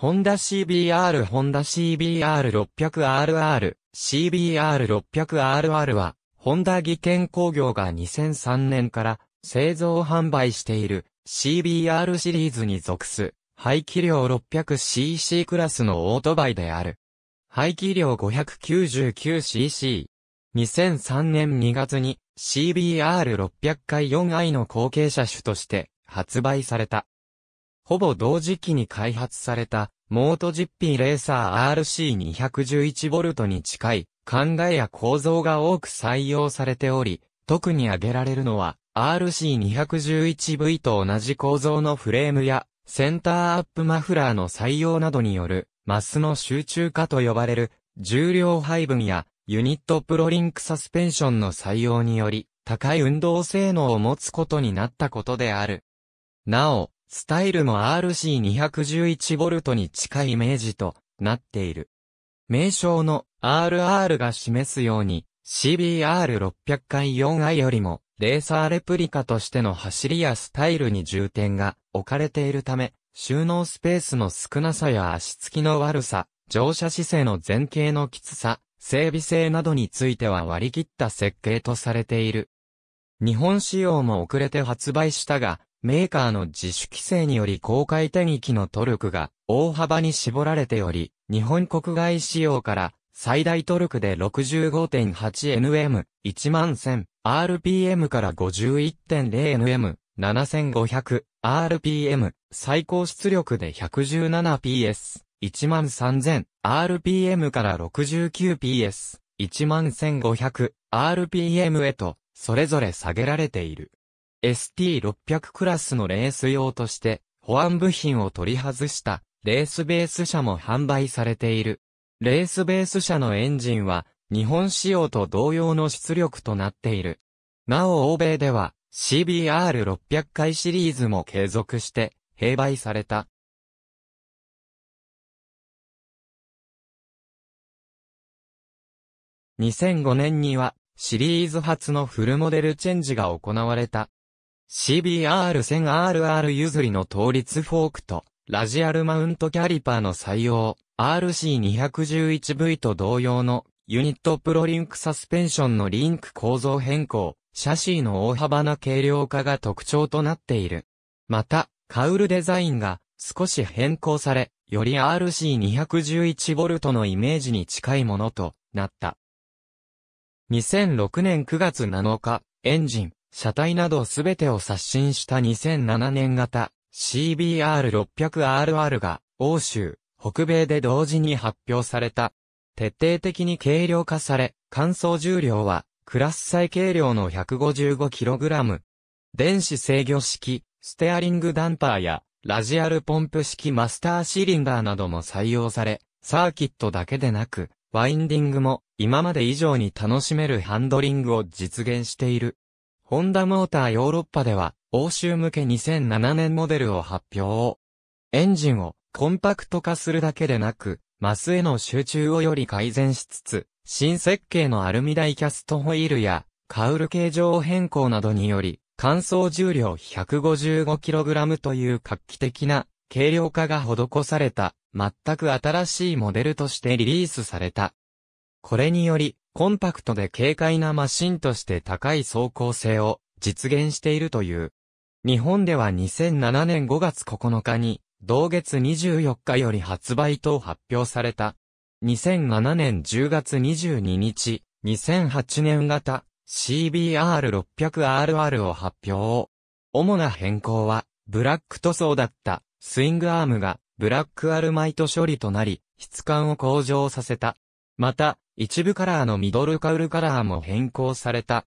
ホンダ CBR ホンダ CBR600RR、CBR600RR は、ホンダ技研工業が2003年から製造販売している CBR シリーズに属す、排気量 600cc クラスのオートバイである。排気量 599cc。2003年2月に CBR600 回 4i の後継車種として発売された。ほぼ同時期に開発された、モートジッピーレーサー RC211V に近い考えや構造が多く採用されており、特に挙げられるのは RC211V と同じ構造のフレームやセンターアップマフラーの採用などによるマスの集中化と呼ばれる重量配分やユニットプロリンクサスペンションの採用により高い運動性能を持つことになったことである。なお、スタイルも RC211V に近いイメージとなっている。名称の RR が示すように CBR600 回 4i よりもレーサーレプリカとしての走りやスタイルに重点が置かれているため、収納スペースの少なさや足つきの悪さ、乗車姿勢の前傾のきつさ、整備性などについては割り切った設計とされている。日本仕様も遅れて発売したが、メーカーの自主規制により公開転域のトルクが大幅に絞られており、日本国外仕様から最大トルクで 65.8nm、11000rpm から 51.0nm、7500rpm、最高出力で 117ps、13000rpm から 69ps、11500rpm へと、それぞれ下げられている。ST600 クラスのレース用として、保安部品を取り外したレースベース車も販売されている。レースベース車のエンジンは日本仕様と同様の出力となっている。なお欧米では CBR600 回シリーズも継続して併売された。2005年にはシリーズ初のフルモデルチェンジが行われた。CBR1000RR 譲りの倒立フォークと、ラジアルマウントキャリパーの採用、RC211V と同様の、ユニットプロリンクサスペンションのリンク構造変更、シャシーの大幅な軽量化が特徴となっている。また、カウルデザインが少し変更され、より RC211V のイメージに近いものとなった。2006年9月7日、エンジン、車体などすべてを刷新した2007年型 CBR600RR が欧州、北米で同時に発表された。徹底的に軽量化され、乾燥重量はクラス最軽量の 155kg。電子制御式、ステアリングダンパーやラジアルポンプ式マスターシリンダーなども採用され、サーキットだけでなく、ワインディングも今まで以上に楽しめるハンドリングを実現している。ホンダモーターヨーロッパでは、欧州向け2007年モデルを発表。エンジンをコンパクト化するだけでなく、マスへの集中をより改善しつつ、新設計のアルミダイキャストホイールや、カウル形状変更などにより、乾燥重量 155kg という画期的な軽量化が施された、全く新しいモデルとしてリリースされた。これにより、コンパクトで軽快なマシンとして高い走行性を実現しているという。日本では2007年5月9日に、同月24日より発売と発表された。2007年10月22日、2008年型 CBR600RR を発表。主な変更は、ブラック塗装だったスイングアームがブラックアルマイト処理となり、質感を向上させた。また、一部カラーのミドルカウルカラーも変更された。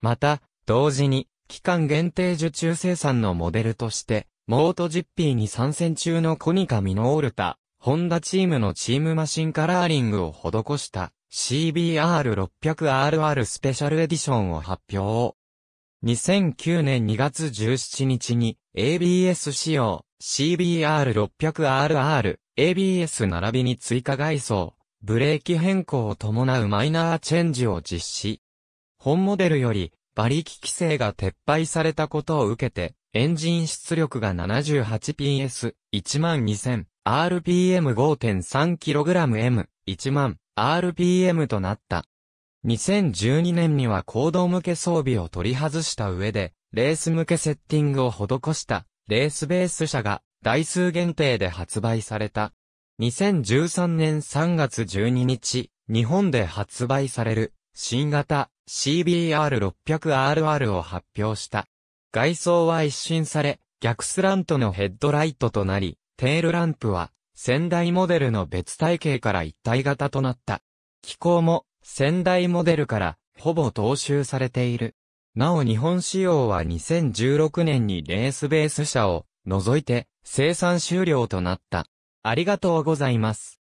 また、同時に、期間限定受注生産のモデルとして、モートジッピーに参戦中のコニカミノオルタ、ホンダチームのチームマシンカラーリングを施した CBR600RR スペシャルエディションを発表。2009年2月17日に ABS 仕様 CBR600RR、ABS 並びに追加外装、ブレーキ変更を伴うマイナーチェンジを実施。本モデルより馬力規制が撤廃されたことを受けて、エンジン出力が 78PS、12000、RPM5.3kgM、1万、RPM となった。2012年には行動向け装備を取り外した上で、レース向けセッティングを施した、レースベース車が、台数限定で発売された。2013年3月12日、日本で発売される、新型 CBR600RR を発表した。外装は一新され、逆スラントのヘッドライトとなり、テールランプは、先代モデルの別体系から一体型となった。機構も、先代モデルから、ほぼ踏襲されている。なお日本仕様は2016年にレースベース車を除いて生産終了となった。ありがとうございます。